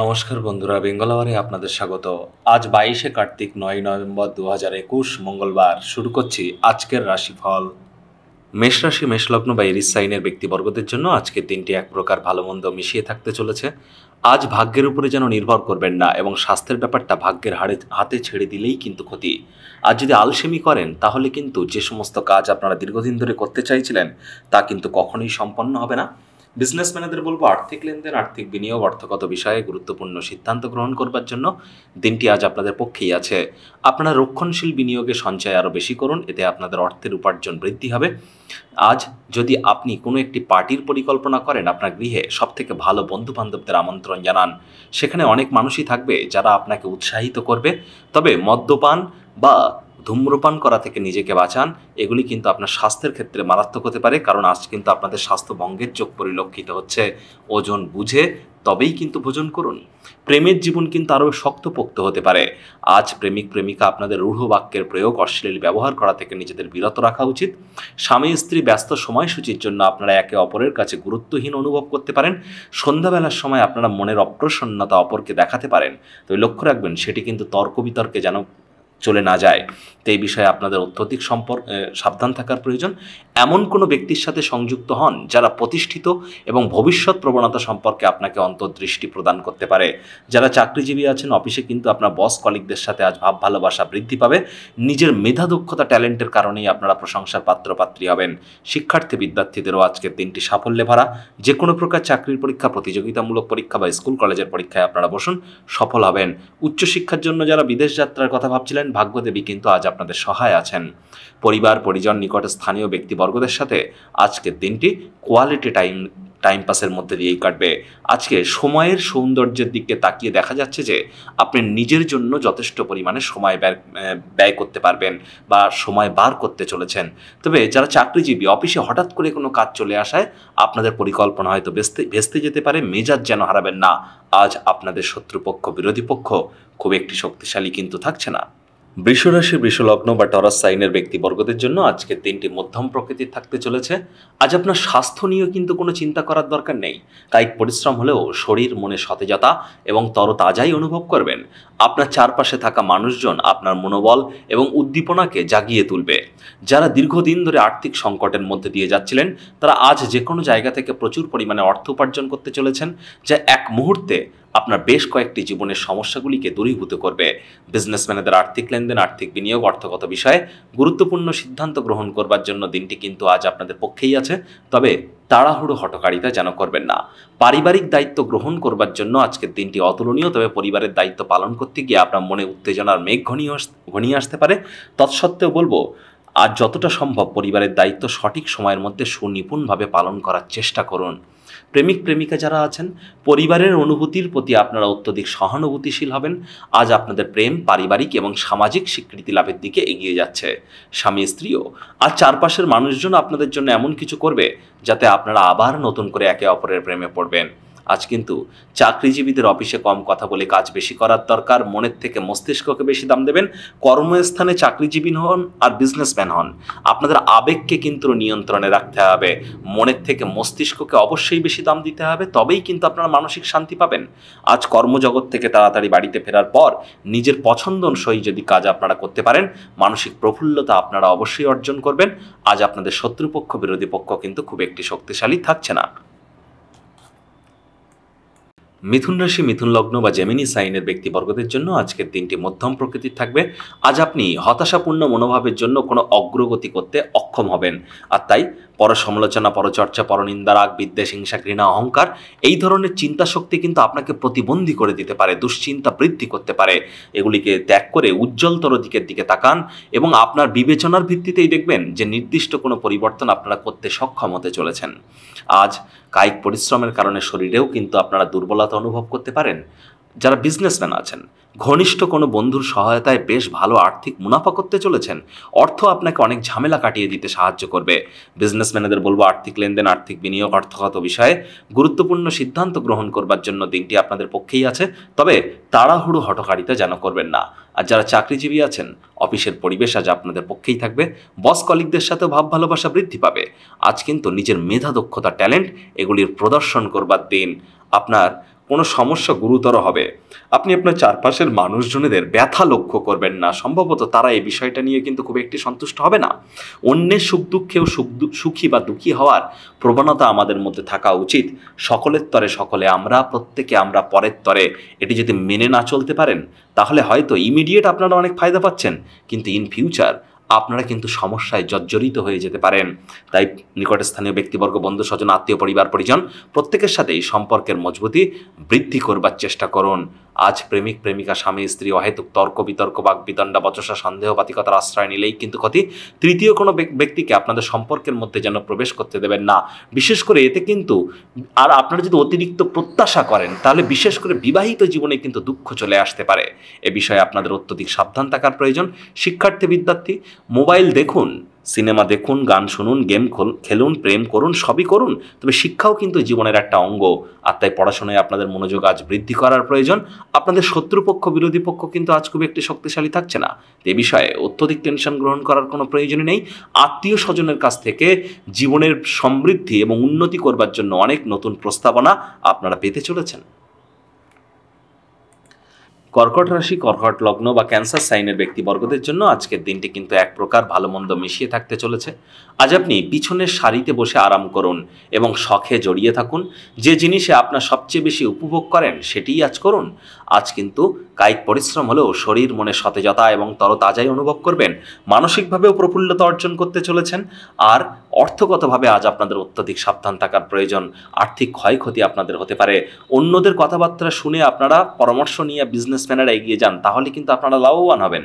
নমস্কার বন্ধুরা বেঙ্গলাবারে আপনাদের স্বাগত আজ বাইশে কার্তিক নয় নভেম্বর দু হাজার একুশ মঙ্গলবার শুরু করছি আজকের রাশিফল মেষ রাশি মেষলগ্ন বা এরিস সাইনের ব্যক্তিবর্গদের জন্য আজকের দিনটি এক প্রকার ভালো মন্দ মিশিয়ে থাকতে চলেছে আজ ভাগ্যের উপরে যেন নির্ভর করবেন না এবং স্বাস্থ্যের ব্যাপারটা ভাগ্যের হাড়ে হাতে ছেড়ে দিলেই কিন্তু ক্ষতি আর যদি আলসেমি করেন তাহলে কিন্তু যে সমস্ত কাজ আপনারা দীর্ঘদিন ধরে করতে চাইছিলেন তা কিন্তু কখনোই সম্পন্ন হবে না বিজনেসম্যানেদের বলবো আর্থিক লেনদেন আর্থিক বিনিয়োগ অর্থগত বিষয়ে গুরুত্বপূর্ণ সিদ্ধান্ত গ্রহণ করবার জন্য দিনটি আজ আপনাদের পক্ষেই আছে আপনারা রক্ষণশীল বিনিয়োগে সঞ্চয় আরও বেশি করুন এতে আপনাদের অর্থের উপার্জন বৃদ্ধি হবে আজ যদি আপনি কোনো একটি পার্টির পরিকল্পনা করেন আপনার গৃহে সবথেকে ভালো বন্ধু বান্ধবদের আমন্ত্রণ জানান সেখানে অনেক মানুষই থাকবে যারা আপনাকে উৎসাহিত করবে তবে মদ্যপান বা ধূম্রপান করা থেকে নিজেকে বাঁচান এগুলি কিন্তু আপনার স্বাস্থ্যের ক্ষেত্রে মারাত্মক হতে পারে কারণ আজ কিন্তু আপনাদের স্বাস্থ্য ভঙ্গের চোখ পরিলক্ষিত হচ্ছে ওজন বুঝে তবেই কিন্তু ভোজন করুন প্রেমের জীবন কিন্তু আরও শক্তপোক্ত হতে পারে আজ প্রেমিক প্রেমিকা আপনাদের রূঢ় বাক্যের প্রয়োগ অশ্লীল ব্যবহার করা থেকে নিজেদের বিরত রাখা উচিত স্বামী স্ত্রী ব্যস্ত সময়সূচির জন্য আপনারা একে অপরের কাছে গুরুত্বহীন অনুভব করতে পারেন সন্ধ্যাবেলার সময় আপনারা মনের অপ্রসন্নতা অপরকে দেখাতে পারেন তবে লক্ষ্য রাখবেন সেটি কিন্তু তর্ক বিতর্কে যেন চলে না যায় তো এই বিষয়ে আপনাদের অত্যধিক সম্পর্ক সাবধান থাকার প্রয়োজন এমন কোনো ব্যক্তির সাথে সংযুক্ত হন যারা প্রতিষ্ঠিত এবং ভবিষ্যৎ প্রবণতা সম্পর্কে আপনাকে অন্তর্দৃষ্টি প্রদান করতে পারে যারা চাকরিজীবী আছেন অফিসে কিন্তু আপনার বস কলিকদের সাথে আজ ভাব ভালোবাসা বৃদ্ধি পাবে নিজের মেধা দক্ষতা ট্যালেন্টের কারণেই আপনারা প্রশংসার পাত্রপাত্রী হবেন শিক্ষার্থী বিদ্যার্থীদেরও আজকের দিনটি সাফল্যে ভরা যে কোনো প্রকার চাকরির পরীক্ষা প্রতিযোগিতামূলক পরীক্ষা বা স্কুল কলেজের পরীক্ষায় আপনারা বসুন সফল হবেন উচ্চশিক্ষার জন্য যারা বিদেশ যাত্রার কথা ভাবছিলেন ভাগ্যদেবী কিন্তু আজ আপনাদের সহায় আছেন পরিবার পরিজন নিকট স্থানীয় ব্যক্তিবর্গ বর্গদের সাথে আজকের দিনটি কোয়ালিটি টাইম টাইম পাসের মধ্যে দিয়েই কাটবে আজকে সময়ের সৌন্দর্যের দিকে তাকিয়ে দেখা যাচ্ছে যে আপনি নিজের জন্য যথেষ্ট পরিমাণে সময় ব্যয় ব্যয় করতে পারবেন বা সময় বার করতে চলেছেন তবে যারা চাকরিজীবী অফিসে হঠাৎ করে কোনো কাজ চলে আসায় আপনাদের পরিকল্পনা হয়তো ভেস্তে ভেস্তে যেতে পারে মেজাজ যেন হারাবেন না আজ আপনাদের শত্রুপক্ষ বিরোধী পক্ষ খুব একটি শক্তিশালী কিন্তু থাকছে না বৃষরাশি বৃষলগ্ন বা টরাস সাইনের ব্যক্তিবর্গদের জন্য আজকের তিনটি মধ্যম প্রকৃতির থাকতে চলেছে আজ আপনার স্বাস্থ্য নিয়ে কিন্তু কোনো চিন্তা করার দরকার নেই কায়িক পরিশ্রম হলেও শরীর মনে সতেজতা এবং তরতাজাই অনুভব করবেন আপনার চারপাশে থাকা মানুষজন আপনার মনোবল এবং উদ্দীপনাকে জাগিয়ে তুলবে যারা দীর্ঘদিন ধরে আর্থিক সংকটের মধ্যে দিয়ে যাচ্ছিলেন তারা আজ যে কোনো জায়গা থেকে প্রচুর পরিমাণে অর্থ উপার্জন করতে চলেছেন যা এক মুহূর্তে আপনার বেশ কয়েকটি জীবনের সমস্যাগুলিকে দূরীভূত করবে বিজনেসম্যানেদের আর্থিক লেনদেন আর্থিক বিনিয়োগ অর্থগত বিষয়ে গুরুত্বপূর্ণ সিদ্ধান্ত গ্রহণ করবার জন্য দিনটি কিন্তু আজ আপনাদের পক্ষেই আছে তবে তাড়াহুড়ো হটকারিতা যেন করবেন না পারিবারিক দায়িত্ব গ্রহণ করবার জন্য আজকের দিনটি অতুলনীয় তবে পরিবারের দায়িত্ব পালন করতে গিয়ে আপনার মনে উত্তেজনার মেঘ ঘনিয়ে ঘনিয়ে আসতে পারে তৎসত্ত্বেও বলবো আর যতটা সম্ভব পরিবারের দায়িত্ব সঠিক সময়ের মধ্যে সুনিপুণভাবে পালন করার চেষ্টা করুন প্রেমিক প্রেমিকা যারা আছেন পরিবারের অনুভূতির প্রতি আপনারা অত্যধিক সহানুভূতিশীল হবেন আজ আপনাদের প্রেম পারিবারিক এবং সামাজিক স্বীকৃতি লাভের দিকে এগিয়ে যাচ্ছে স্বামী স্ত্রীও আর চারপাশের মানুষজন আপনাদের জন্য এমন কিছু করবে যাতে আপনারা আবার নতুন করে একে অপরের প্রেমে পড়বেন আজ কিন্তু চাকরিজীবীদের অফিসে কম কথা বলে কাজ বেশি করার দরকার মনের থেকে মস্তিষ্ককে বেশি দাম দেবেন কর্মস্থানে চাকরিজীবী হন আর বিজনেসম্যান হন আপনাদের আবেগকে কিন্তু নিয়ন্ত্রণে রাখতে হবে মনের থেকে মস্তিষ্ককে অবশ্যই বেশি দাম দিতে হবে তবেই কিন্তু আপনারা মানসিক শান্তি পাবেন আজ কর্মজগৎ থেকে তাড়াতাড়ি বাড়িতে ফেরার পর নিজের পছন্দ অনুসয়ী যদি কাজ আপনারা করতে পারেন মানসিক প্রফুল্লতা আপনারা অবশ্যই অর্জন করবেন আজ আপনাদের শত্রুপক্ষ বিরোধী পক্ষ কিন্তু খুব একটি শক্তিশালী থাকছে না মিথুন রাশি মিথুন লগ্ন বা জেমিনি সাইনের ব্যক্তিবর্গদের জন্য আজকের দিনটি মধ্যম প্রকৃতির থাকবে আজ আপনি হতাশাপূর্ণ মনোভাবের জন্য কোনো অগ্রগতি করতে অক্ষম হবেন আর তাই পর সমালোচনা পরচর্চা পরনিন্দা রাগ বিদ্বেষ হিংসা ঘৃণা অহংকার এই ধরনের চিন্তা শক্তি কিন্তু আপনাকে প্রতিবন্ধী করে দিতে পারে দুশ্চিন্তা বৃদ্ধি করতে পারে এগুলিকে ত্যাগ করে উজ্জ্বলতর দিকের দিকে তাকান এবং আপনার বিবেচনার ভিত্তিতেই দেখবেন যে নির্দিষ্ট কোনো পরিবর্তন আপনারা করতে সক্ষম হতে চলেছেন আজ কায়িক পরিশ্রমের কারণে শরীরেও কিন্তু আপনারা দুর্বলতা অনুভব করতে পারেন যারা বিজনেসম্যান আছেন ঘনিষ্ঠ কোনো বন্ধুর সহায়তায় বেশ ভালো আর্থিক মুনাফা করতে চলেছেন অর্থ আপনাকে অনেক ঝামেলা কাটিয়ে দিতে সাহায্য করবে বিজনেসম্যানেদের বলবো আর্থিক লেনদেন আর্থিক বিনিয়োগ অর্থগত বিষয়ে গুরুত্বপূর্ণ সিদ্ধান্ত গ্রহণ করবার জন্য দিনটি আপনাদের পক্ষেই আছে তবে তাড়াহুড়ো হটকারিতা যেন করবেন না আর যারা চাকরিজীবী আছেন অফিসের পরিবেশ আজ আপনাদের পক্ষেই থাকবে বস কলিকদের সাথে ভাব ভালোবাসা বৃদ্ধি পাবে আজ কিন্তু নিজের মেধা দক্ষতা ট্যালেন্ট এগুলির প্রদর্শন করবার দিন আপনার কোনো সমস্যা গুরুতর হবে আপনি আপনার চারপাশের মানুষজনেদের ব্যথা লক্ষ্য করবেন না সম্ভবত তারা এই বিষয়টা নিয়ে কিন্তু খুব একটি সন্তুষ্ট হবে না অন্যের সুখ দুঃখেও সুখ সুখী বা দুঃখী হওয়ার প্রবণতা আমাদের মধ্যে থাকা উচিত সকলের তরে সকলে আমরা প্রত্যেকে আমরা পরের তরে এটি যদি মেনে না চলতে পারেন তাহলে হয়তো ইমিডিয়েট আপনারা অনেক ফায়দা পাচ্ছেন কিন্তু ইন ফিউচার আপনারা কিন্তু সমস্যায় জর্জরিত হয়ে যেতে পারেন তাই নিকটস্থানীয় ব্যক্তিবর্গ বন্ধু স্বজন আত্মীয় পরিবার পরিজন প্রত্যেকের সাথেই সম্পর্কের মজবুতি বৃদ্ধি করবার চেষ্টা করুন আজ প্রেমিক প্রেমিকা স্বামী স্ত্রী অহেতুক তর্ক বিতর্ক বাক বিদণ্ডা বচসা সন্দেহবাতিকতার আশ্রয় নিলেই কিন্তু ক্ষতি তৃতীয় কোনো ব্যক্তিকে আপনাদের সম্পর্কের মধ্যে যেন প্রবেশ করতে দেবেন না বিশেষ করে এতে কিন্তু আর আপনারা যদি অতিরিক্ত প্রত্যাশা করেন তাহলে বিশেষ করে বিবাহিত জীবনে কিন্তু দুঃখ চলে আসতে পারে এ বিষয়ে আপনাদের অত্যধিক সাবধান থাকার প্রয়োজন শিক্ষার্থী বিদ্যার্থী মোবাইল দেখুন সিনেমা দেখুন গান শুনুন গেম খেলুন প্রেম করুন সবই করুন তবে শিক্ষাও কিন্তু জীবনের একটা অঙ্গ আর তাই পড়াশোনায় আপনাদের মনোযোগ আজ বৃদ্ধি করার প্রয়োজন আপনাদের শত্রুপক্ষ বিরোধী পক্ষ কিন্তু আজ খুব একটি শক্তিশালী থাকছে না এ বিষয়ে অত্যধিক টেনশন গ্রহণ করার কোনো প্রয়োজনই নেই আত্মীয় স্বজনের কাছ থেকে জীবনের সমৃদ্ধি এবং উন্নতি করবার জন্য অনেক নতুন প্রস্তাবনা আপনারা পেতে চলেছেন কর্কট রাশি কর্কট লগ্ন বা ক্যান্সার সাইনের ব্যক্তিবর্গদের জন্য আজকের দিনটি কিন্তু এক প্রকার ভালো মন্দ মিশিয়ে থাকতে চলেছে আজ আপনি পিছনের সারিতে বসে আরাম করুন এবং শখে জড়িয়ে থাকুন যে জিনিসে আপনার সবচেয়ে বেশি উপভোগ করেন সেটিই আজ করুন আজ কিন্তু কায়িক পরিশ্রম হলেও শরীর মনে সতেজতা এবং তরতাজাই অনুভব করবেন মানসিকভাবেও প্রফুল্লতা অর্জন করতে চলেছেন আর অর্থগতভাবে আজ আপনাদের অত্যধিক সাবধান থাকার প্রয়োজন আর্থিক ক্ষয়ক্ষতি আপনাদের হতে পারে অন্যদের কথাবার্তা শুনে আপনারা পরামর্শ নিয়ে বিজনেসম্যানেরা এগিয়ে যান তাহলে কিন্তু আপনারা লাভবান হবেন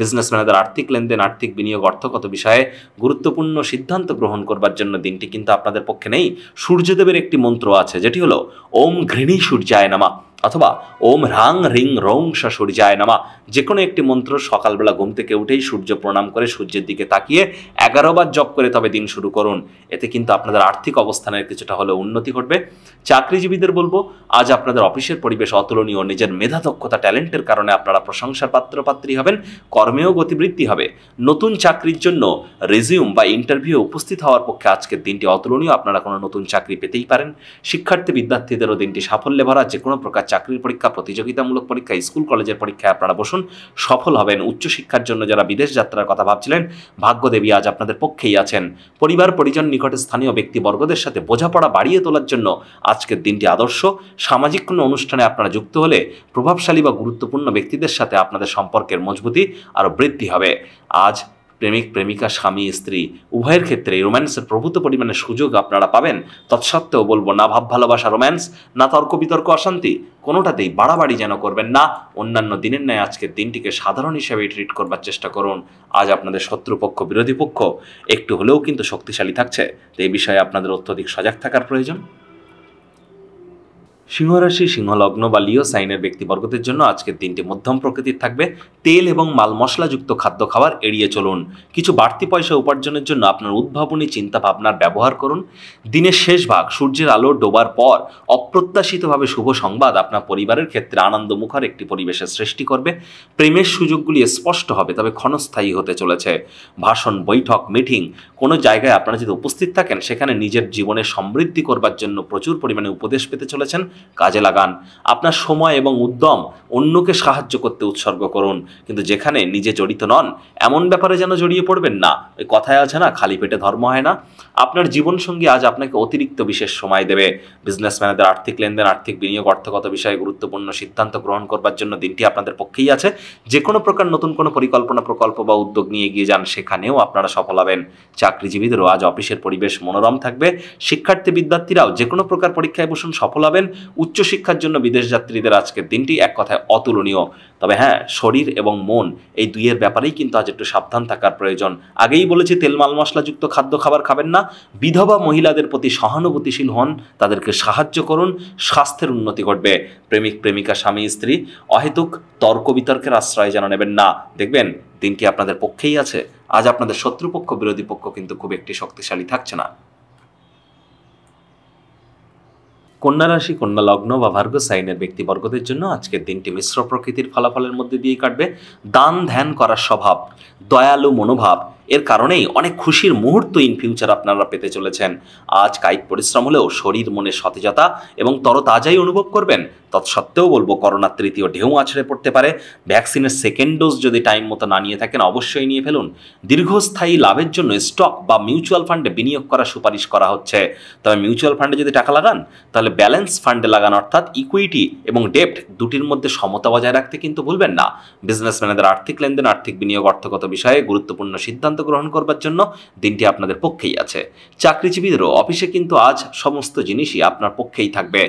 বিজনেসম্যানেদের আর্থিক লেনদেন আর্থিক বিনিয়োগ অর্থগত বিষয়ে গুরুত্বপূর্ণ সিদ্ধান্ত গ্রহণ করবার জন্য দিনটি কিন্তু আপনাদের পক্ষে নেই সূর্যদেবের একটি মন্ত্র আছে যেটি হলো ওম ঘৃণী সূর্যায় নামা অথবা ওম হ্রাং রিং রং সা সূর্যায় নামা যে কোনো একটি মন্ত্র সকালবেলা ঘুম থেকে উঠেই সূর্য প্রণাম করে সূর্যের দিকে তাকিয়ে এগারোবার জপ করে তবে দিন শুরু করুন এতে কিন্তু আপনাদের আর্থিক অবস্থানের কিছুটা হলেও উন্নতি ঘটবে চাকরিজীবীদের বলবো আজ আপনাদের অফিসের পরিবেশ অতুলনীয় নিজের মেধা দক্ষতা ট্যালেন্টের কারণে আপনারা প্রশংসার পাত্রপাত্রী হবেন কর্মেও গতিবৃদ্ধি হবে নতুন চাকরির জন্য রেজিউম বা ইন্টারভিউ উপস্থিত হওয়ার পক্ষে আজকের দিনটি অতুলনীয় আপনারা কোনো নতুন চাকরি পেতেই পারেন শিক্ষার্থী বিদ্যার্থীদেরও দিনটি সাফল্যে ভরা যে কোনো প্রকার চাকরির পরীক্ষা প্রতিযোগিতামূলক পরীক্ষা স্কুল কলেজের পরীক্ষায় আপনারা বসুন সফল হবেন উচ্চশিক্ষার জন্য যারা বিদেশ যাত্রার কথা ভাবছিলেন ভাগ্যদেবী আজ আপনাদের পক্ষেই আছেন পরিবার পরিজন নিকটে স্থানীয় ব্যক্তিবর্গদের সাথে বোঝাপড়া বাড়িয়ে তোলার জন্য আজকের দিনটি আদর্শ সামাজিক কোনো অনুষ্ঠানে আপনারা যুক্ত হলে প্রভাবশালী বা গুরুত্বপূর্ণ ব্যক্তিদের সাথে আপনাদের সম্পর্কের মজবুতি আরও বৃদ্ধি হবে আজ প্রেমিক প্রেমিকা স্বামী স্ত্রী উভয়ের ক্ষেত্রে রোম্যান্সের প্রভূত পরিমাণে সুযোগ আপনারা পাবেন তৎসত্ত্বেও বলবো না ভাব ভালোবাসা রোম্যান্স না তর্ক বিতর্ক অশান্তি কোনোটাতেই বাড়াবাড়ি যেন করবেন না অন্যান্য দিনের ন্যায় আজকের দিনটিকে সাধারণ হিসেবে ট্রিট করবার চেষ্টা করুন আজ আপনাদের শত্রুপক্ষ বিরোধী পক্ষ একটু হলেও কিন্তু শক্তিশালী থাকছে তো এই বিষয়ে আপনাদের অত্যধিক সজাগ থাকার প্রয়োজন সিংহরাশি সিংহলগ্ন বা লিও সাইনের ব্যক্তিবর্গদের জন্য আজকের দিনটি মধ্যম প্রকৃতির থাকবে তেল এবং মাল মশলাযুক্ত খাদ্য খাবার এড়িয়ে চলুন কিছু বাড়তি পয়সা উপার্জনের জন্য আপনার উদ্ভাবনী চিন্তা ভাবনার ব্যবহার করুন দিনের শেষ ভাগ সূর্যের আলো ডোবার পর অপ্রত্যাশিতভাবে শুভ সংবাদ আপনার পরিবারের ক্ষেত্রে আনন্দমুখর একটি পরিবেশের সৃষ্টি করবে প্রেমের সুযোগগুলি স্পষ্ট হবে তবে ক্ষণস্থায়ী হতে চলেছে ভাষণ বৈঠক মিটিং কোনো জায়গায় আপনারা যদি উপস্থিত থাকেন সেখানে নিজের জীবনে সমৃদ্ধি করবার জন্য প্রচুর পরিমাণে উপদেশ পেতে চলেছেন কাজে লাগান আপনার সময় এবং উদ্যম অন্যকে সাহায্য করতে উৎসর্গ করুন কিন্তু যেখানে নিজে জড়িত নন এমন ব্যাপারে যেন জড়িয়ে পড়বেন না ওই কথায় আছে না খালি পেটে ধর্ম হয় না আপনার জীবনসঙ্গী আজ আপনাকে অতিরিক্ত বিশেষ সময় দেবে বিজনেসম্যানদের আর্থিক লেনদেন আর্থিক বিনিয়োগ অর্থগত বিষয়ে গুরুত্বপূর্ণ সিদ্ধান্ত গ্রহণ করবার জন্য দিনটি আপনাদের পক্ষেই আছে যে কোনো প্রকার নতুন কোনো পরিকল্পনা প্রকল্প বা উদ্যোগ নিয়ে গিয়ে যান সেখানেও আপনারা সফল হবেন চাকরিজীবীদেরও আজ অফিসের পরিবেশ মনোরম থাকবে শিক্ষার্থী বিদ্যার্থীরাও যে কোনো প্রকার পরীক্ষায় বসুন সফল হবেন উচ্চশিক্ষার জন্য বিদেশ যাত্রীদের আজকের দিনটি এক কথায় অতুলনীয় তবে হ্যাঁ শরীর এবং মন এই দুইয়ের ব্যাপারেই কিন্তু আজ একটু সাবধান থাকার প্রয়োজন আগেই বলেছি তেল মাল মশলাযুক্ত খাদ্য খাবার খাবেন না বিধবা মহিলাদের প্রতি সহানুভূতিশীল হন তাদেরকে সাহায্য করুন স্বাস্থ্যের উন্নতি ঘটবে প্রেমিক প্রেমিকা স্বামী স্ত্রী অহেতুক তর্ক বিতর্কের আশ্রয় যেন নেবেন না দেখবেন দিনটি আপনাদের পক্ষেই আছে আজ আপনাদের শত্রুপক্ষ বিরোধী পক্ষ কিন্তু খুব একটি শক্তিশালী থাকছে না কন্যা রাশি কন্যা লগ্ন বা ভার্গ সাইনের ব্যক্তিবর্গদের জন্য আজকের দিনটি মিশ্র প্রকৃতির ফলাফলের মধ্যে দিয়ে কাটবে দান ধ্যান করার স্বভাব দয়ালু মনোভাব এর কারণেই অনেক খুশির মুহূর্ত ইন ফিউচার আপনারা পেতে চলেছেন আজ কায়িক পরিশ্রম হলেও শরীর মনে সতেজতা এবং তরতাজাই অনুভব করবেন তৎসত্ত্বেও বলবো করোনার তৃতীয় ঢেউ আছড়ে পড়তে পারে ভ্যাকসিনের সেকেন্ড ডোজ যদি টাইম মতো না নিয়ে থাকেন অবশ্যই নিয়ে ফেলুন দীর্ঘস্থায়ী লাভের জন্য স্টক বা মিউচুয়াল ফান্ডে বিনিয়োগ করা সুপারিশ করা হচ্ছে তবে মিউচুয়াল ফান্ডে যদি টাকা লাগান তাহলে ব্যালেন্স ফান্ডে লাগান অর্থাৎ ইকুইটি এবং ডেপ্ট দুটির মধ্যে সমতা বজায় রাখতে কিন্তু ভুলবেন না বিজনেসম্যানদের আর্থিক লেনদেন আর্থিক বিনিয়োগ অর্থগত বিষয়ে গুরুত্বপূর্ণ সিদ্ধান্ত সিদ্ধান্ত গ্রহণ করবার জন্য দিনটি আপনাদের পক্ষেই আছে চাকরিজীবীদেরও অফিসে কিন্তু আজ সমস্ত জিনিসই আপনার পক্ষেই থাকবে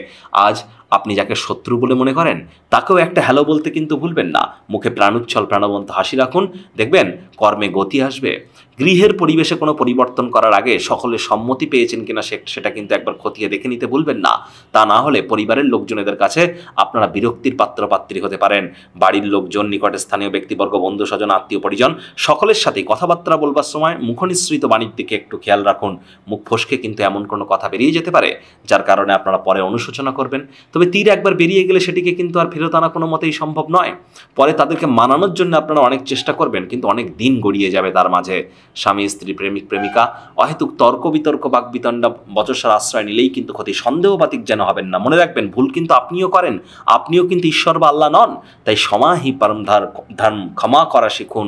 আজ আপনি যাকে শত্রু বলে মনে করেন তাকেও একটা হ্যালো বলতে কিন্তু ভুলবেন না মুখে প্রাণোচ্ছল প্রাণবন্ত হাসি রাখুন দেখবেন কর্মে গতি আসবে গৃহের পরিবেশে কোনো পরিবর্তন করার আগে সকলে সম্মতি পেয়েছেন কিনা সেটা কিন্তু একবার খতিয়ে দেখে নিতে ভুলবেন না তা না হলে পরিবারের লোকজনেদের কাছে আপনারা বিরক্তির পাত্রপাত্রী হতে পারেন বাড়ির লোকজন নিকটে স্থানীয় ব্যক্তিবর্গ বন্ধু স্বজন আত্মীয় পরিজন সকলের সাথে কথাবার্তা বলবার সময় মুখনিশ্রিত বাণীর দিকে একটু খেয়াল রাখুন মুখ ফসকে কিন্তু এমন কোনো কথা বেরিয়ে যেতে পারে যার কারণে আপনারা পরে অনুশোচনা করবেন তবে তীর একবার বেরিয়ে গেলে সেটিকে কিন্তু আর ফেরত আনা কোনো মতেই সম্ভব নয় পরে তাদেরকে মানানোর জন্য আপনারা অনেক চেষ্টা করবেন কিন্তু অনেক দিন গড়িয়ে যাবে তার মাঝে স্বামী স্ত্রী প্রেমিক প্রেমিকা অহেতুক তর্ক বিতর্ক বাক বিতণ্ড বচসার আশ্রয় নিলেই কিন্তু ক্ষতি সন্দেহবাতিক যেন হবেন না মনে রাখবেন ভুল কিন্তু আপনিও করেন আপনিও কিন্তু ঈশ্বর বা আল্লাহ নন তাই সমাহি পারম ধর্ম ক্ষমা করা শিখুন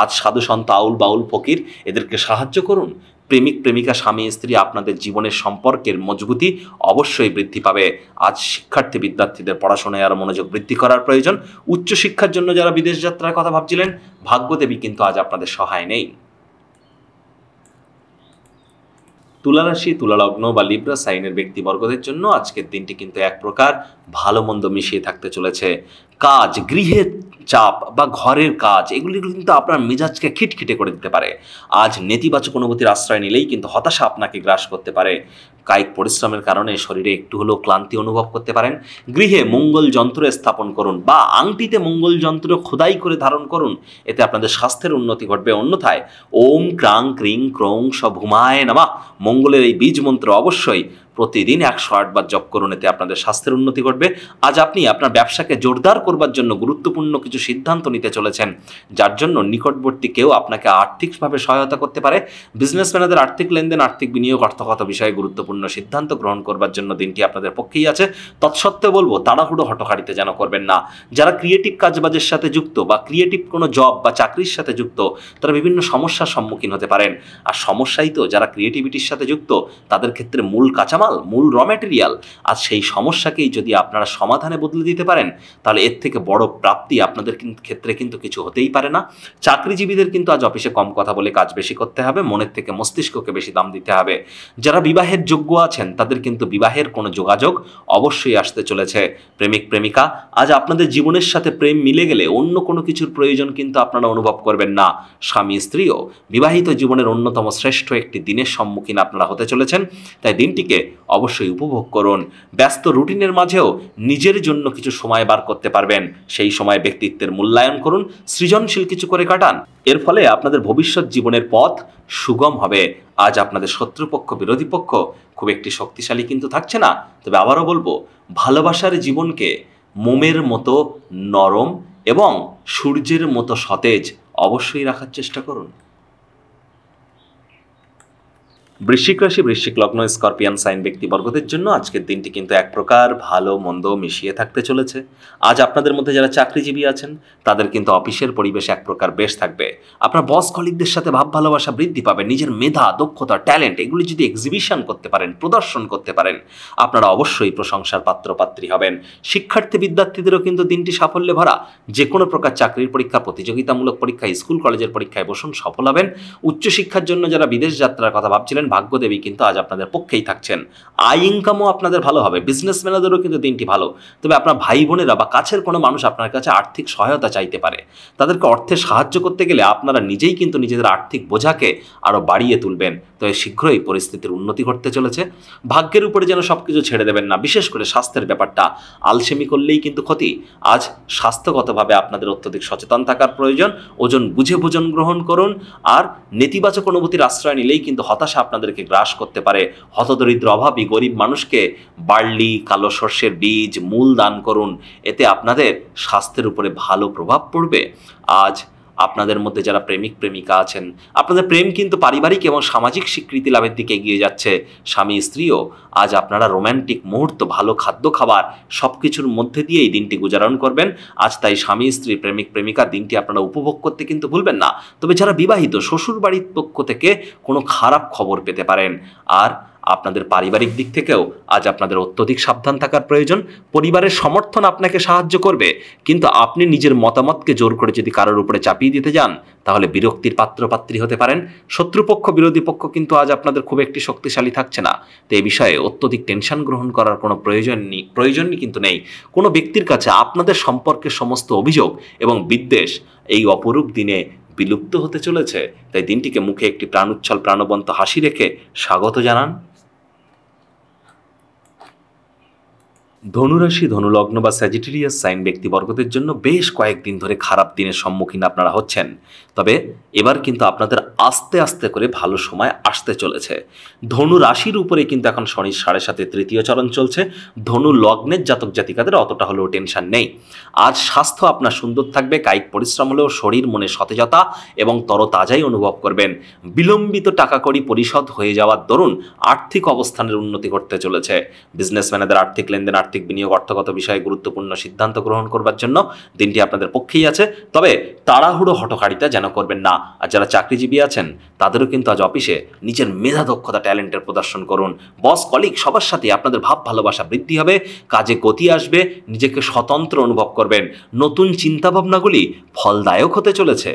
আজ সাধু সন্ত আউল বাউল ফকির এদেরকে সাহায্য করুন প্রেমিক প্রেমিকা স্বামী স্ত্রী আপনাদের জীবনের সম্পর্কের মজবুতি অবশ্যই বৃদ্ধি পাবে আজ শিক্ষার্থী বিদ্যার্থীদের পড়াশোনায় আরও মনোযোগ বৃদ্ধি করার প্রয়োজন উচ্চশিক্ষার জন্য যারা বিদেশ যাত্রার কথা ভাবছিলেন ভাগ্যদেবী কিন্তু আজ আপনাদের সহায় নেই তুলা তুলালগ্ন বা লিব্রা সাইনের ব্যক্তিবর্গদের জন্য আজকের দিনটি কিন্তু এক প্রকার ভালো মন্দ মিশিয়ে থাকতে চলেছে কাজ গৃহের চাপ বা ঘরের কাজ এগুলি কিন্তু আপনার মেজাজকে খিটখিটে করে দিতে পারে আজ নেতিবাচক অনুভূতির আশ্রয় নিলেই কিন্তু হতাশা আপনাকে গ্রাস করতে পারে কায়িক পরিশ্রমের কারণে শরীরে একটু হলেও ক্লান্তি অনুভব করতে পারেন গৃহে মঙ্গল যন্ত্র স্থাপন করুন বা আংটিতে মঙ্গল যন্ত্র খোদাই করে ধারণ করুন এতে আপনাদের স্বাস্থ্যের উন্নতি ঘটবে অন্যথায় ওম ক্রাং ক্রিং ক্রং সব হুমায় নামা মঙ্গলের এই বীজ মন্ত্র অবশ্যই প্রতিদিন একশো আটবার জপ এতে আপনাদের স্বাস্থ্যের উন্নতি ঘটবে আজ আপনি আপনার ব্যবসাকে জোরদার করবার জন্য গুরুত্বপূর্ণ কিছু সিদ্ধান্ত নিতে চলেছেন যার জন্য নিকটবর্তী কেউ আপনাকে আর্থিকভাবে সহায়তা করতে পারে বিজনেসম্যানদের আর্থিক লেনদেন আর্থিক বিনিয়োগ অর্থগত বিষয়ে গুরুত্বপূর্ণ সিদ্ধান্ত গ্রহণ করবার জন্য দিনটি আপনাদের পক্ষেই আছে তৎসত্ত্বেও বলবো তাড়াহুড়ো হটকারিতে যেন করবেন না যারা ক্রিয়েটিভ কাজবাজের সাথে যুক্ত বা ক্রিয়েটিভ কোনো জব বা চাকরির সাথে যুক্ত তারা বিভিন্ন সমস্যার সম্মুখীন হতে পারেন আর সমস্যাই তো যারা ক্রিয়েটিভিটির সাথে যুক্ত তাদের ক্ষেত্রে মূল কাঁচামাল মাল মূল র ম্যাটেরিয়াল আর সেই সমস্যাকেই যদি আপনারা সমাধানে বদলে দিতে পারেন তাহলে এর থেকে বড় প্রাপ্তি আপনাদের ক্ষেত্রে কিন্তু কিছু হতেই পারে না চাকরিজীবীদের কিন্তু আজ অফিসে কম কথা বলে কাজ বেশি করতে হবে মনের থেকে মস্তিষ্ককে বেশি দাম দিতে হবে যারা বিবাহের যোগ্য আছেন তাদের কিন্তু বিবাহের কোনো যোগাযোগ অবশ্যই আসতে চলেছে প্রেমিক প্রেমিকা আজ আপনাদের জীবনের সাথে প্রেম মিলে গেলে অন্য কোনো কিছুর প্রয়োজন কিন্তু আপনারা অনুভব করবেন না স্বামী স্ত্রীও বিবাহিত জীবনের অন্যতম শ্রেষ্ঠ একটি দিনের সম্মুখীন আপনারা হতে চলেছেন তাই দিনটিকে অবশ্যই উপভোগ করুন ব্যস্ত রুটিনের মাঝেও নিজের জন্য কিছু সময় বার করতে পারবেন সেই সময় ব্যক্তিত্বের মূল্যায়ন করুন সৃজনশীল কিছু করে কাটান এর ফলে আপনাদের ভবিষ্যৎ জীবনের পথ সুগম হবে আজ আপনাদের শত্রুপক্ষ বিরোধী পক্ষ খুব একটি শক্তিশালী কিন্তু থাকছে না তবে আবারও বলবো ভালোবাসার জীবনকে মোমের মতো নরম এবং সূর্যের মতো সতেজ অবশ্যই রাখার চেষ্টা করুন বৃশ্চিক রাশি বৃশ্চিক লগ্ন স্করপিয়ান সাইন ব্যক্তিবর্গদের জন্য আজকের দিনটি কিন্তু এক প্রকার ভালো মন্দ মিশিয়ে থাকতে চলেছে আজ আপনাদের মধ্যে যারা চাকরিজীবী আছেন তাদের কিন্তু অফিসের পরিবেশ এক প্রকার বেশ থাকবে আপনার বস কলিগদের সাথে ভাব ভালোবাসা বৃদ্ধি পাবে নিজের মেধা দক্ষতা ট্যালেন্ট এগুলি যদি এক্সিবিশন করতে পারেন প্রদর্শন করতে পারেন আপনারা অবশ্যই প্রশংসার পাত্রপাত্রী হবেন শিক্ষার্থী বিদ্যার্থীদেরও কিন্তু দিনটি সাফল্যে ভরা যে কোনো প্রকার চাকরির পরীক্ষা প্রতিযোগিতামূলক পরীক্ষা স্কুল কলেজের পরীক্ষায় বসুন সফল হবেন উচ্চশিক্ষার জন্য যারা বিদেশ যাত্রার কথা ভাবছিলেন ভাগ্য দেবী কিন্তু আজ আপনাদের পক্ষেই থাকছেন আই ইনকামও আপনাদের ভালো হবে বিজনেসম্যানদেরও কিন্তু দিনটি ভালো তবে আপনার ভাই বোনেরা বা কাছের কোনো মানুষ আপনার কাছে আর্থিক সহায়তা চাইতে পারে তাদেরকে অর্থে সাহায্য করতে গেলে আপনারা নিজেই কিন্তু নিজেদের আর্থিক বোঝাকে আরও বাড়িয়ে তুলবেন তবে শীঘ্রই পরিস্থিতির উন্নতি ঘটতে চলেছে ভাগ্যের উপরে যেন সব কিছু ছেড়ে দেবেন না বিশেষ করে স্বাস্থ্যের ব্যাপারটা আলসেমি করলেই কিন্তু ক্ষতি আজ স্বাস্থ্যগতভাবে আপনাদের অত্যধিক সচেতন থাকার প্রয়োজন ওজন বুঝে ভোজন গ্রহণ করুন আর নেতিবাচক অনুভূতির আশ্রয় নিলেই কিন্তু হতাশা আপনার আপনাদেরকে গ্রাস করতে পারে হতদরিদ্র অভাবী গরিব মানুষকে বার্লি কালো সর্ষের বীজ মূল দান করুন এতে আপনাদের স্বাস্থ্যের উপরে ভালো প্রভাব পড়বে আজ আপনাদের মধ্যে যারা প্রেমিক প্রেমিকা আছেন আপনাদের প্রেম কিন্তু পারিবারিক এবং সামাজিক স্বীকৃতি লাভের দিকে এগিয়ে যাচ্ছে স্বামী স্ত্রীও আজ আপনারা রোম্যান্টিক মুহূর্ত ভালো খাদ্য খাবার সব কিছুর মধ্যে দিয়ে এই দিনটি গুজারণ করবেন আজ তাই স্বামী স্ত্রী প্রেমিক প্রেমিকা দিনটি আপনারা উপভোগ করতে কিন্তু ভুলবেন না তবে যারা বিবাহিত শ্বশুর বাড়ির পক্ষ থেকে কোনো খারাপ খবর পেতে পারেন আর আপনাদের পারিবারিক দিক থেকেও আজ আপনাদের অত্যধিক সাবধান থাকার প্রয়োজন পরিবারের সমর্থন আপনাকে সাহায্য করবে কিন্তু আপনি নিজের মতামতকে জোর করে যদি কারোর উপরে চাপিয়ে দিতে যান তাহলে বিরক্তির পাত্রপাত্রী হতে পারেন শত্রুপক্ষ বিরোধী পক্ষ কিন্তু আজ আপনাদের খুব একটি শক্তিশালী থাকছে না তো এ বিষয়ে অত্যধিক টেনশন গ্রহণ করার কোনো প্রয়োজন নেই প্রয়োজনই কিন্তু নেই কোনো ব্যক্তির কাছে আপনাদের সম্পর্কে সমস্ত অভিযোগ এবং বিদ্বেষ এই অপরূপ দিনে বিলুপ্ত হতে চলেছে তাই দিনটিকে মুখে একটি উচ্ছ্বল প্রাণবন্ত হাসি রেখে স্বাগত জানান ধনুরাশি ধনুলগ্ন বা স্যাজিটেরিয়াস সাইন ব্যক্তিবর্গদের জন্য বেশ কয়েকদিন ধরে খারাপ দিনের সম্মুখীন আপনারা হচ্ছেন তবে এবার কিন্তু আপনাদের আস্তে আস্তে করে ভালো সময় আসতে চলেছে ধনু রাশির উপরে কিন্তু এখন শনি সাড়ে সাথে তৃতীয় চরণ চলছে ধনু লগ্নের জাতক জাতিকাদের অতটা হলেও টেনশন নেই আজ স্বাস্থ্য আপনার সুন্দর থাকবে কায়িক পরিশ্রম হলেও শরীর মনে সতেজতা এবং তরতাজাই অনুভব করবেন বিলম্বিত টাকা কড়ি পরিশোধ হয়ে যাওয়ার দরুন আর্থিক অবস্থানের উন্নতি ঘটতে চলেছে বিজনেসম্যানেদের আর্থিক লেনদেন আর্থিক আর্থিক বিনিয়োগ অর্থগত বিষয়ে গুরুত্বপূর্ণ সিদ্ধান্ত গ্রহণ করবার জন্য দিনটি আপনাদের পক্ষেই আছে তবে তাড়াহুড়ো হটকারিতা যেন করবেন না আর যারা চাকরিজীবী আছেন তাদেরও কিন্তু আজ অফিসে নিজের মেধা দক্ষতা ট্যালেন্টের প্রদর্শন করুন বস কলিগ সবার সাথে আপনাদের ভাব ভালোবাসা বৃদ্ধি হবে কাজে গতি আসবে নিজেকে স্বতন্ত্র অনুভব করবেন নতুন চিন্তাভাবনাগুলি ফলদায়ক হতে চলেছে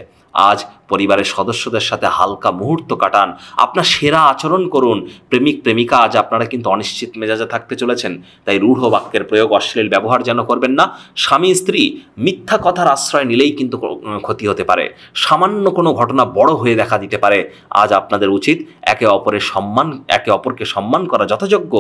আজ পরিবারের সদস্যদের সাথে হালকা মুহূর্ত কাটান আপনার সেরা আচরণ করুন প্রেমিক প্রেমিকা আজ আপনারা কিন্তু অনিশ্চিত মেজাজে থাকতে চলেছেন তাই রূঢ় বাক্যের প্রয়োগ অশ্লীল ব্যবহার যেন করবেন না স্বামী স্ত্রী মিথ্যা কথার আশ্রয় নিলেই কিন্তু ক্ষতি হতে পারে সামান্য কোনো ঘটনা বড় হয়ে দেখা দিতে পারে আজ আপনাদের উচিত একে অপরের সম্মান একে অপরকে সম্মান করা যথাযোগ্য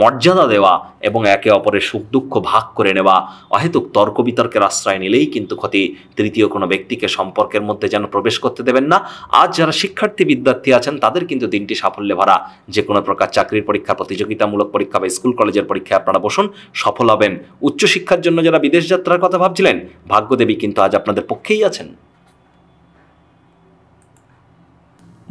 মর্যাদা দেওয়া এবং একে অপরের সুখ দুঃখ ভাগ করে নেওয়া অহেতুক তর্ক বিতর্কের আশ্রয় নিলেই কিন্তু ক্ষতি তৃতীয় কোনো ব্যক্তিকে সম্পর্কের মধ্যে যেন প্রবেশ করতে করতে দেবেন না আজ যারা শিক্ষার্থী বিদ্যার্থী আছেন তাদের কিন্তু দিনটি সাফল্যে ভরা যে কোনো প্রকার চাকরির পরীক্ষা প্রতিযোগিতামূলক পরীক্ষা বা স্কুল কলেজের পরীক্ষায় আপনারা বসুন সফল হবেন উচ্চশিক্ষার জন্য যারা বিদেশ যাত্রার কথা ভাবছিলেন ভাগ্যদেবী কিন্তু আজ আপনাদের পক্ষেই আছেন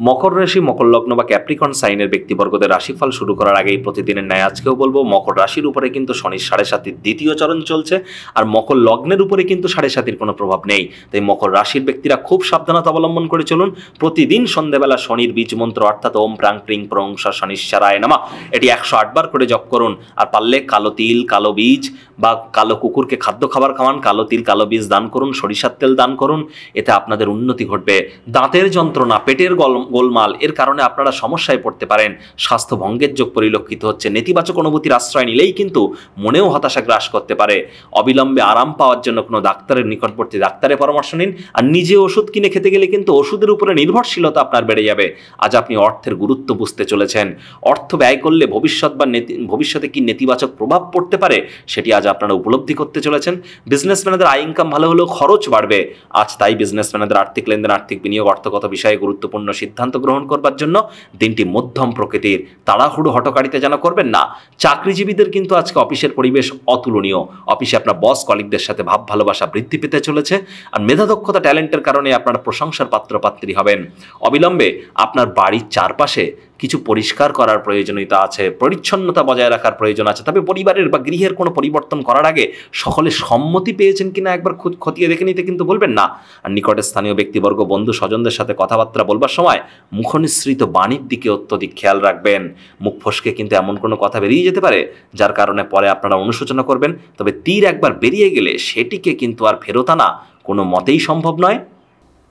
মকর রাশি মকর লগ্ন বা ক্যাপ্রিকন সাইনের ব্যক্তিবর্গদের রাশিফল শুরু করার আগেই প্রতিদিনের ন্যায় আজকেও বলবো মকর রাশির উপরে কিন্তু শনির সাড়ে সাতির দ্বিতীয় চরণ চলছে আর মকর লগ্নের উপরে কিন্তু সাড়ে সাতির কোনো প্রভাব নেই তাই মকর রাশির ব্যক্তিরা খুব সাবধানতা অবলম্বন করে চলুন প্রতিদিন সন্ধ্যাবেলা শনির বীজ মন্ত্র অর্থাৎ ওম প্রাং প্রিং প্রংসা শনিশ্চারায় নামা এটি একশো আটবার করে জপ করুন আর পারলে কালো তিল কালো বীজ বা কালো কুকুরকে খাদ্য খাবার খাওয়ান কালো তিল কালো বীজ দান করুন সরিষার তেল দান করুন এতে আপনাদের উন্নতি ঘটবে দাঁতের যন্ত্রণা পেটের গলম গোলমাল এর কারণে আপনারা সমস্যায় পড়তে পারেন স্বাস্থ্যভঙ্গের যোগ পরিলক্ষিত হচ্ছে নেতিবাচক অনুভূতির আশ্রয় নিলেই কিন্তু মনেও হতাশা গ্রাস করতে পারে অবিলম্বে আরাম পাওয়ার জন্য কোনো ডাক্তারের নিকটবর্তী ডাক্তারের পরামর্শ নিন আর নিজে ওষুধ কিনে খেতে গেলে কিন্তু ওষুধের উপরে নির্ভরশীলতা আপনার বেড়ে যাবে আজ আপনি অর্থের গুরুত্ব বুঝতে চলেছেন অর্থ ব্যয় করলে ভবিষ্যৎ বা ভবিষ্যতে কি নেতিবাচক প্রভাব পড়তে পারে সেটি আজ আপনারা উপলব্ধি করতে চলেছেন বিজনেসম্যানদের আয় ইনকাম ভালো হলেও খরচ বাড়বে আজ তাই বিজনেসম্যানদের আর্থিক লেনদেন আর্থিক বিনিয়োগ অর্থগত বিষয়ে গুরুত্বপূর্ণ সিদ্ধান্ত সিদ্ধান্ত গ্রহণ করবার জন্য দিনটি মধ্যম প্রকৃতির তাড়াহুড়ো হটকারিতে যেন করবেন না চাকরিজীবীদের কিন্তু আজকে অফিসের পরিবেশ অতুলনীয় অফিসে আপনার বস কলিগদের সাথে ভাব ভালোবাসা বৃদ্ধি পেতে চলেছে আর মেধাদক্ষতা ট্যালেন্টের কারণে আপনারা প্রশংসার পাত্রপাত্রী হবেন অবিলম্বে আপনার বাড়ির চারপাশে কিছু পরিষ্কার করার প্রয়োজনীয়তা আছে পরিচ্ছন্নতা বজায় রাখার প্রয়োজন আছে তবে পরিবারের বা গৃহের কোনো পরিবর্তন করার আগে সকলে সম্মতি পেয়েছেন কিনা একবার খতিয়ে দেখে নিতে কিন্তু বলবেন না আর নিকটে স্থানীয় ব্যক্তিবর্গ বন্ধু স্বজনদের সাথে কথাবার্তা বলবার সময় মুখনিসৃত বাণীর দিকে অত্যধিক খেয়াল রাখবেন মুখ ফসকে কিন্তু এমন কোনো কথা বেরিয়ে যেতে পারে যার কারণে পরে আপনারা অনুশোচনা করবেন তবে তীর একবার বেরিয়ে গেলে সেটিকে কিন্তু আর ফেরত আনা কোনো মতেই সম্ভব নয়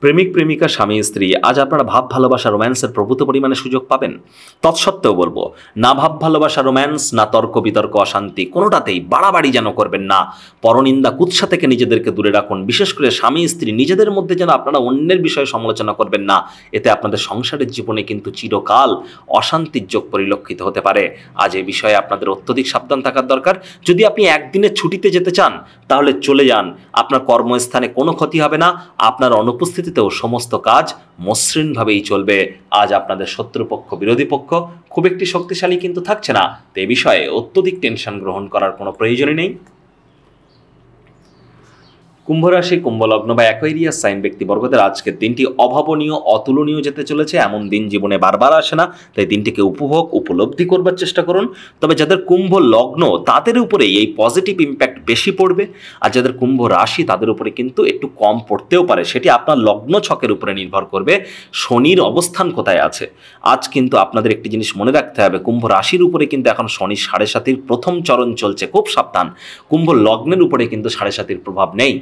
প্রেমিক প্রেমিকা স্বামী স্ত্রী আজ আপনারা ভাব ভালোবাসা রোম্যান্সের প্রভূত পরিমাণে সুযোগ পাবেন তৎসত্ত্বেও বলবো না ভাব ভালোবাসা রোম্যান্স না তর্ক বিতর্ক অশান্তি কোনোটাতেই বাড়াবাড়ি যেন করবেন না পরনিন্দা কুৎসা থেকে নিজেদেরকে দূরে রাখুন বিশেষ করে স্বামী স্ত্রী নিজেদের মধ্যে যেন আপনারা অন্যের বিষয়ে সমালোচনা করবেন না এতে আপনাদের সংসারের জীবনে কিন্তু চিরকাল অশান্তির যোগ পরিলক্ষিত হতে পারে আজ এ বিষয়ে আপনাদের অত্যধিক সাবধান থাকার দরকার যদি আপনি একদিনের ছুটিতে যেতে চান তাহলে চলে যান আপনার কর্মস্থানে কোনো ক্ষতি হবে না আপনার অনুপস্থিতি পরিস্থিতিতেও সমস্ত কাজ মসৃণভাবেই চলবে আজ আপনাদের শত্রুপক্ষ বিরোধী পক্ষ খুব একটি শক্তিশালী কিন্তু থাকছে না তো এ বিষয়ে অত্যধিক টেনশন গ্রহণ করার কোনো প্রয়োজনই নেই কুম্ভ রাশি কুম্ভলগ্ন বা অ্যাকোয়ারিয়া সাইন ব্যক্তিবর্গদের আজকের দিনটি অভাবনীয় অতুলনীয় যেতে চলেছে এমন দিন জীবনে বারবার আসে না তাই দিনটিকে উপভোগ উপলব্ধি করবার চেষ্টা করুন তবে যাদের কুম্ভ লগ্ন তাদের উপরে এই পজিটিভ ইম্প্যাক্ট বেশি পড়বে আর যাদের কুম্ভ রাশি তাদের উপরে কিন্তু একটু কম পড়তেও পারে সেটি আপনার লগ্ন ছকের উপরে নির্ভর করবে শনির অবস্থান কোথায় আছে আজ কিন্তু আপনাদের একটি জিনিস মনে রাখতে হবে কুম্ভ রাশির উপরে কিন্তু এখন শনি সাড়ে সাতির প্রথম চরণ চলছে খুব সাবধান কুম্ভ লগ্নের উপরে কিন্তু সাড়ে সাতির প্রভাব নেই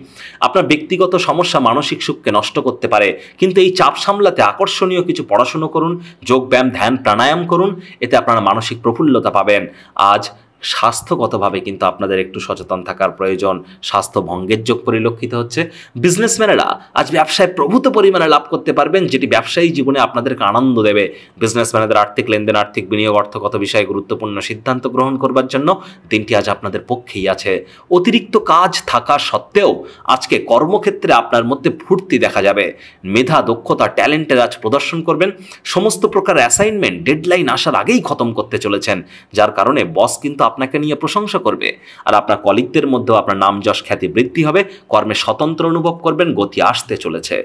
আপনার ব্যক্তিগত সমস্যা মানসিক সুখকে নষ্ট করতে পারে কিন্তু এই চাপ সামলাতে আকর্ষণীয় কিছু পড়াশুনো করুন যোগব্যায়াম ধ্যান প্রাণায়াম করুন এতে আপনারা মানসিক প্রফুল্লতা পাবেন আজ স্বাস্থ্যগতভাবে কিন্তু আপনাদের একটু সচেতন থাকার প্রয়োজন স্বাস্থ্য ভঙ্গের যোগ পরিলক্ষিত হচ্ছে বিজনেসম্যানেরা আজ ব্যবসায় প্রভূত পরিমাণে লাভ করতে পারবেন যেটি ব্যবসায়ী জীবনে আপনাদেরকে আনন্দ দেবে বিজনেসম্যানেদের আর্থিক লেনদেন আর্থিক বিনিয়োগ অর্থগত বিষয়ে গুরুত্বপূর্ণ সিদ্ধান্ত গ্রহণ করবার জন্য দিনটি আজ আপনাদের পক্ষেই আছে অতিরিক্ত কাজ থাকা সত্ত্বেও আজকে কর্মক্ষেত্রে আপনার মধ্যে ফুর্তি দেখা যাবে মেধা দক্ষতা ট্যালেন্টের আজ প্রদর্শন করবেন সমস্ত প্রকার অ্যাসাইনমেন্ট ডেডলাইন আসার আগেই খতম করতে চলেছেন যার কারণে বস কিন্তু আপনাকে নিয়ে প্রশংসা করবে আর আপনার কলিগদের মধ্যেও আপনার নাম যশ খ্যাতি বৃদ্ধি হবে কর্মে স্বতন্ত্র অনুভব করবেন গতি আসতে চলেছে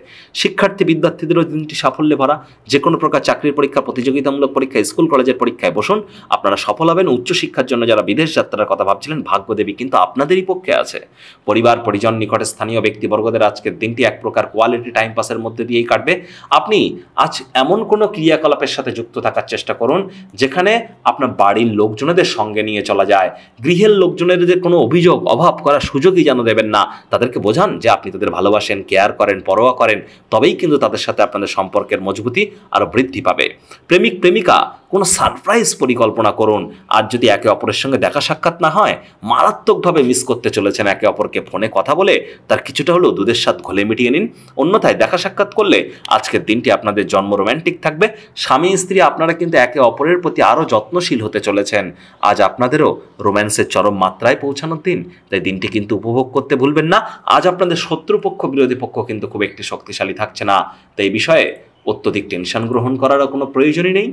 শিক্ষার্থী বিদ্যার্থীদেরও দিনটি সাফল্যে ভরা যে কোনো প্রকার চাকরির পরীক্ষা প্রতিযোগিতামূলক পরীক্ষা স্কুল কলেজের পরীক্ষায় বসুন আপনারা সফল হবেন উচ্চশিক্ষার জন্য যারা বিদেশ যাত্রার কথা ভাবছিলেন ভাগ্যদেবী কিন্তু আপনাদেরই পক্ষে আছে পরিবার পরিজন নিকটে স্থানীয় ব্যক্তিবর্গদের আজকের দিনটি এক প্রকার কোয়ালিটি টাইম পাসের মধ্যে দিয়েই কাটবে আপনি আজ এমন কোনো ক্রিয়াকলাপের সাথে যুক্ত থাকার চেষ্টা করুন যেখানে আপনার বাড়ির লোকজনদের সঙ্গে নিয়ে চলা চলা যায় গৃহের লোকজনের যে কোনো অভিযোগ অভাব করার সুযোগই যেন দেবেন না তাদেরকে বোঝান যে আপনি তাদের ভালোবাসেন কেয়ার করেন পরোয়া করেন তবেই কিন্তু তাদের সাথে আপনাদের সম্পর্কের মজবুতি আরও বৃদ্ধি পাবে প্রেমিক প্রেমিকা কোনো সারপ্রাইজ পরিকল্পনা করুন আর যদি একে অপরের সঙ্গে দেখা সাক্ষাৎ না হয় মারাত্মকভাবে মিস করতে চলেছেন একে অপরকে ফোনে কথা বলে তার কিছুটা হলেও দুধের স্বাদ ঘোলে মিটিয়ে নিন অন্যথায় দেখা সাক্ষাৎ করলে আজকের দিনটি আপনাদের জন্ম রোম্যান্টিক থাকবে স্বামী স্ত্রী আপনারা কিন্তু একে অপরের প্রতি আরও যত্নশীল হতে চলেছেন আজ আপনাদেরও রোম্যান্সের চরম মাত্রায় পৌঁছানোর দিন তাই দিনটি কিন্তু উপভোগ করতে ভুলবেন না আজ আপনাদের শত্রুপক্ষ বিরোধী পক্ষ কিন্তু খুব একটি শক্তিশালী থাকছে না তাই বিষয়ে অত্যধিক টেনশন গ্রহণ করারও কোনো প্রয়োজনই নেই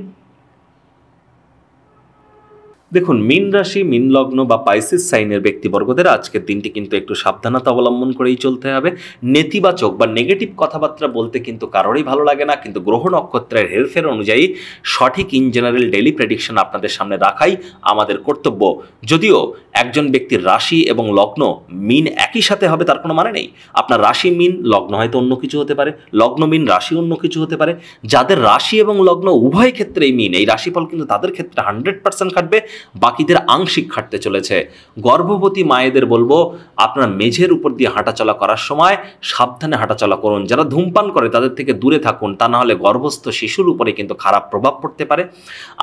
দেখুন মিন রাশি মিন লগ্ন বা পাইসিস সাইনের ব্যক্তিবর্গদের আজকের দিনটি কিন্তু একটু সাবধানতা অবলম্বন করেই চলতে হবে নেতিবাচক বা নেগেটিভ কথাবার্তা বলতে কিন্তু কারোরই ভালো লাগে না কিন্তু গ্রহ নক্ষত্রের হেরফের অনুযায়ী সঠিক ইন জেনারেল ডেলি প্রেডিকশন আপনাদের সামনে রাখাই আমাদের কর্তব্য যদিও একজন ব্যক্তির রাশি এবং লগ্ন মিন একই সাথে হবে তার কোনো মানে নেই আপনার রাশি মিন লগ্ন হয়তো অন্য কিছু হতে পারে লগ্ন মিন রাশি অন্য কিছু হতে পারে যাদের রাশি এবং লগ্ন উভয় ক্ষেত্রেই মিন এই রাশিফল কিন্তু তাদের ক্ষেত্রে হান্ড্রেড পার্সেন্ট কাটবে বাকিদের আংশিক খাটতে চলেছে গর্ভবতী মায়েদের বলবো আপনার মেঝের উপর দিয়ে হাঁটাচলা করার সময় সাবধানে হাঁটাচলা করুন যারা ধূমপান করে তাদের থেকে দূরে থাকুন তা না হলে গর্ভস্থ শিশুর উপরে কিন্তু খারাপ প্রভাব পড়তে পারে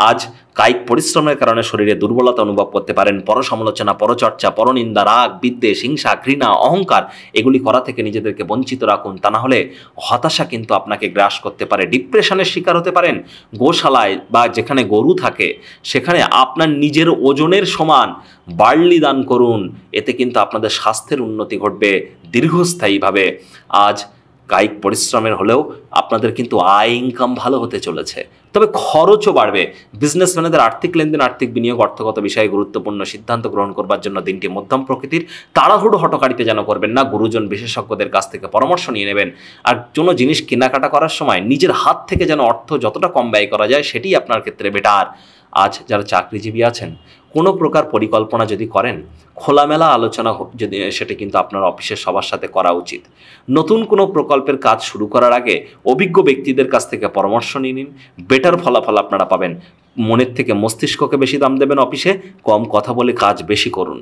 আজ কায়িক পরিশ্রমের কারণে শরীরে দুর্বলতা অনুভব করতে পারেন পর সমালোচনা পরচর্চা পরনিন্দা রাগ বিদ্বেষ হিংসা ঘৃণা অহংকার এগুলি করা থেকে নিজেদেরকে বঞ্চিত রাখুন তা না হলে হতাশা কিন্তু আপনাকে গ্রাস করতে পারে ডিপ্রেশনের শিকার হতে পারেন গোশালায় বা যেখানে গরু থাকে সেখানে আপনার নিজ নিজের ওজনের সমান বার্লি দান করুন এতে কিন্তু আপনাদের স্বাস্থ্যের উন্নতি ঘটবে দীর্ঘস্থায়ীভাবে আজ কায়িক পরিশ্রমের হলেও আপনাদের কিন্তু আয় ইনকাম ভালো হতে চলেছে তবে খরচও বাড়বে বিজনেসম্যানদের আর্থিক লেনদেন আর্থিক বিনিয়োগ অর্থগত বিষয়ে গুরুত্বপূর্ণ সিদ্ধান্ত গ্রহণ করবার জন্য দিনটি মধ্যম প্রকৃতির তাড়াহুড়ো হটকারিতে যেন করবেন না গুরুজন বিশেষজ্ঞদের কাছ থেকে পরামর্শ নিয়ে নেবেন আর কোনো জিনিস কেনাকাটা করার সময় নিজের হাত থেকে যেন অর্থ যতটা কম ব্যয় করা যায় সেটি আপনার ক্ষেত্রে বেটার আজ যারা চাকরিজীবী আছেন কোনো প্রকার পরিকল্পনা যদি করেন খোলামেলা আলোচনা যদি সেটা কিন্তু আপনার অফিসের সবার সাথে করা উচিত নতুন কোনো প্রকল্পের কাজ শুরু করার আগে অভিজ্ঞ ব্যক্তিদের কাছ থেকে পরামর্শ নিয়ে নিন বেটার ফলাফল আপনারা পাবেন মনের থেকে মস্তিষ্ককে বেশি দাম দেবেন অফিসে কম কথা বলে কাজ বেশি করুন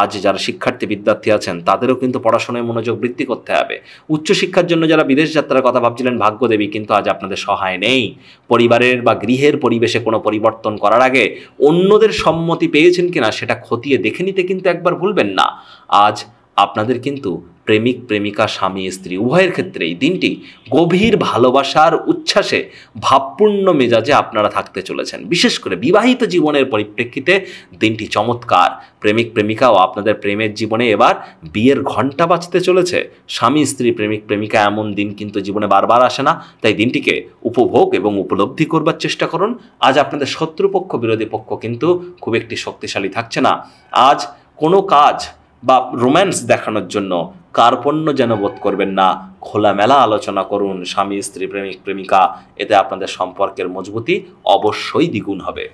আজ যারা শিক্ষার্থী বিদ্যার্থী আছেন তাদেরও কিন্তু পড়াশোনায় মনোযোগ বৃদ্ধি করতে হবে উচ্চশিক্ষার জন্য যারা বিদেশ যাত্রার কথা ভাবছিলেন ভাগ্যদেবী কিন্তু আজ আপনাদের সহায় নেই পরিবারের বা গৃহের পরিবেশে কোনো পরিবর্তন করার আগে অন্যদের সম্মতি পেয়েছেন কিনা সেটা খতিয়ে দেখে নিতে কিন্তু একবার ভুলবেন না আজ আপনাদের কিন্তু প্রেমিক প্রেমিকা স্বামী স্ত্রী উভয়ের ক্ষেত্রে এই দিনটি গভীর ভালোবাসার উচ্ছ্বাসে ভাবপূর্ণ মেজাজে আপনারা থাকতে চলেছেন বিশেষ করে বিবাহিত জীবনের পরিপ্রেক্ষিতে দিনটি চমৎকার প্রেমিক প্রেমিকা ও আপনাদের প্রেমের জীবনে এবার বিয়ের ঘণ্টা বাঁচতে চলেছে স্বামী স্ত্রী প্রেমিক প্রেমিকা এমন দিন কিন্তু জীবনে বারবার আসে না তাই দিনটিকে উপভোগ এবং উপলব্ধি করবার চেষ্টা করুন আজ আপনাদের শত্রুপক্ষ বিরোধী পক্ষ কিন্তু খুব একটি শক্তিশালী থাকছে না আজ কোনো কাজ বা রোম্যান্স দেখানোর জন্য কার্পণ্য যেন বোধ করবেন না খোলামেলা আলোচনা করুন স্বামী স্ত্রী প্রেমিক প্রেমিকা এতে আপনাদের সম্পর্কের মজবুতি অবশ্যই দ্বিগুণ হবে